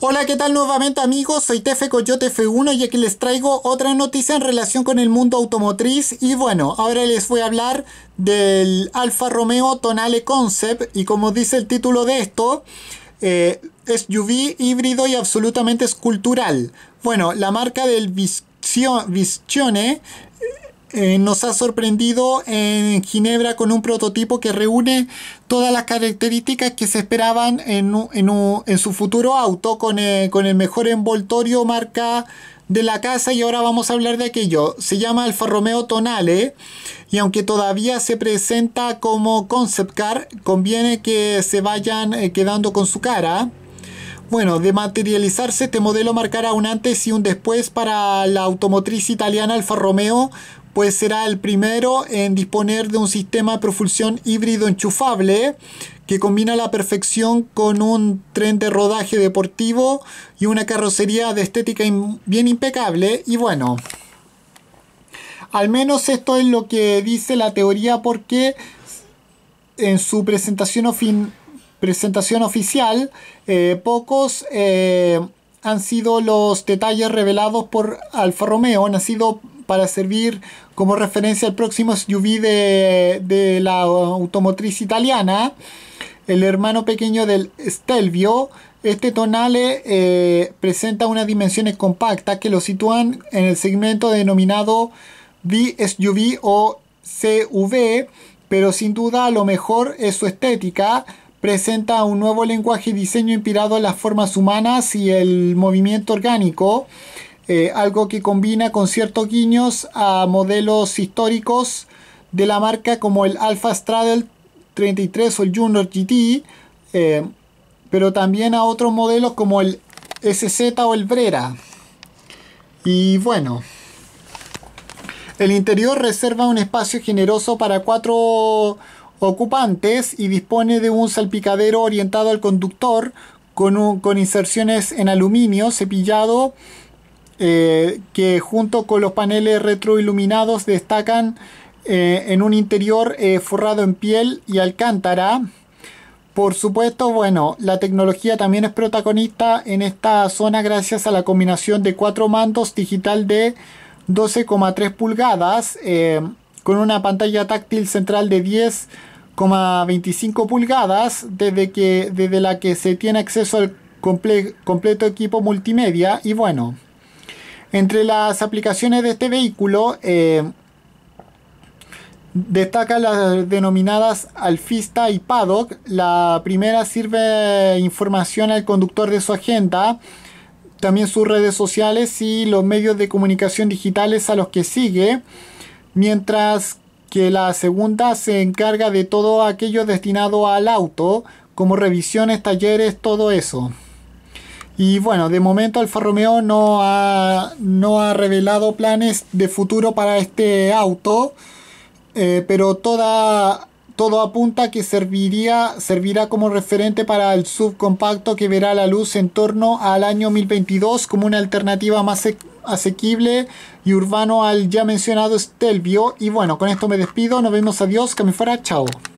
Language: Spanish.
Hola, ¿qué tal nuevamente amigos? Soy Tefe Coyote F1 y aquí les traigo otra noticia en relación con el mundo automotriz y bueno, ahora les voy a hablar del Alfa Romeo Tonale Concept y como dice el título de esto, eh, es SUV híbrido y absolutamente escultural. Bueno, la marca del Visione eh, nos ha sorprendido en Ginebra con un prototipo que reúne todas las características que se esperaban en, su futuro auto con, el mejor envoltorio marca de la casa y ahora vamos a hablar de aquello. Se llama Alfa Romeo Tonale y aunque todavía se presenta como concept car, conviene que se vayan eh, quedando con su cara. Bueno, de materializarse este modelo marcará un antes y un después para la automotriz italiana Alfa Romeo, pues será el primero en disponer de un sistema de propulsión híbrido enchufable que combina la perfección con un tren de rodaje deportivo y una carrocería de estética bien impecable. Y bueno, al menos esto es lo que dice la teoría porque en su presentación, presentación oficial, eh, pocos eh, han sido los detalles revelados por Alfa Romeo, han sido para servir como referencia al próximo SUV de, la automotriz italiana, el hermano pequeño del Stelvio. Este tonale eh, presenta unas dimensiones compactas que lo sitúan en el segmento denominado b o CV, pero sin duda lo mejor es su estética. Presenta un nuevo lenguaje y diseño inspirado en las formas humanas y el movimiento orgánico. Eh, algo que combina con ciertos guiños a modelos históricos de la marca como el Alfa Straddle 33 o el Junior GT, eh, pero también a otros modelos como el SZ o el Brera. Y bueno, el interior reserva un espacio generoso para cuatro ocupantes y dispone de un salpicadero orientado al conductor con, con inserciones en aluminio cepillado eh, que junto con los paneles retroiluminados destacan eh, en un interior eh, forrado en piel y alcántara. Por supuesto, bueno, la tecnología también es protagonista en esta zona gracias a la combinación de cuatro mandos digital de 12,3 pulgadas con una pantalla táctil central de 10,25 pulgadas desde, que, desde la que se tiene acceso al completo equipo multimedia y bueno, entre las aplicaciones de este vehículo eh, destacan las denominadas alfista y paddock. La primera sirve información al conductor de su agenda, también sus redes sociales y los medios de comunicación digitales a los que sigue, mientras que la segunda se encarga de todo aquello destinado al auto, como revisiones, talleres, todo eso. Y bueno, de momento Alfa Romeo no ha, no ha revelado planes de futuro para este auto, eh, pero toda, todo apunta que serviría, servirá como referente para el subcompacto que verá la luz en torno al año 2022 como una alternativa más asequible y urbano al ya mencionado Stelvio. Y bueno, con esto me despido, nos vemos, adiós, que me fuera, chao.